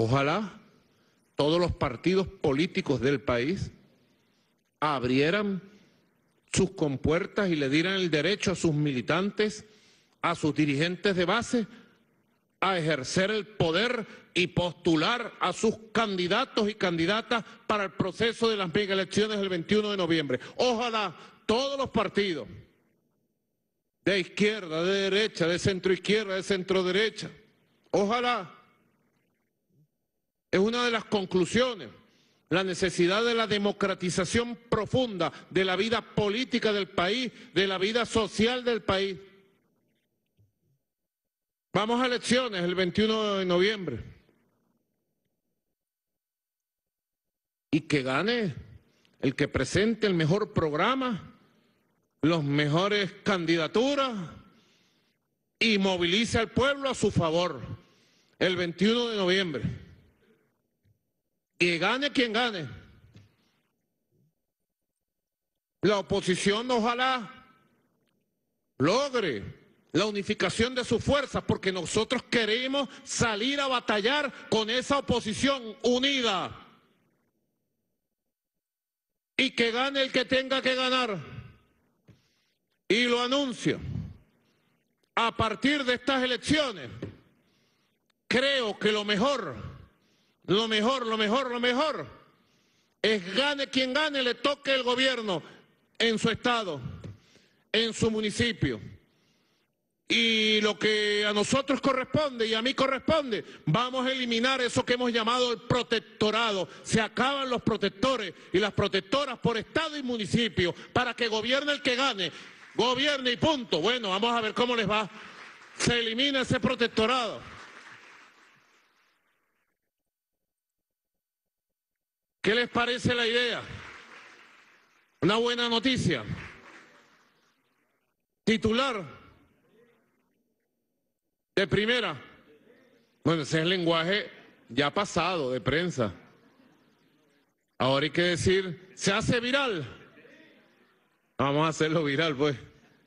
Ojalá todos los partidos políticos del país abrieran sus compuertas y le dieran el derecho a sus militantes, a sus dirigentes de base, a ejercer el poder y postular a sus candidatos y candidatas para el proceso de las mega elecciones del 21 de noviembre. Ojalá todos los partidos, de izquierda, de derecha, de centro izquierda, de centro derecha, ojalá es una de las conclusiones, la necesidad de la democratización profunda de la vida política del país, de la vida social del país. Vamos a elecciones el 21 de noviembre. Y que gane el que presente el mejor programa, las mejores candidaturas y movilice al pueblo a su favor el 21 de noviembre. Y gane quien gane. La oposición ojalá logre la unificación de sus fuerzas, porque nosotros queremos salir a batallar con esa oposición unida. Y que gane el que tenga que ganar. Y lo anuncio. A partir de estas elecciones, creo que lo mejor lo mejor, lo mejor, lo mejor es gane quien gane, le toque el gobierno en su estado, en su municipio. Y lo que a nosotros corresponde y a mí corresponde, vamos a eliminar eso que hemos llamado el protectorado. Se acaban los protectores y las protectoras por estado y municipio para que gobierne el que gane. Gobierne y punto. Bueno, vamos a ver cómo les va. Se elimina ese protectorado. ¿Qué les parece la idea? Una buena noticia. Titular de primera. Bueno, ese es el lenguaje ya pasado de prensa. Ahora hay que decir, se hace viral. Vamos a hacerlo viral, pues.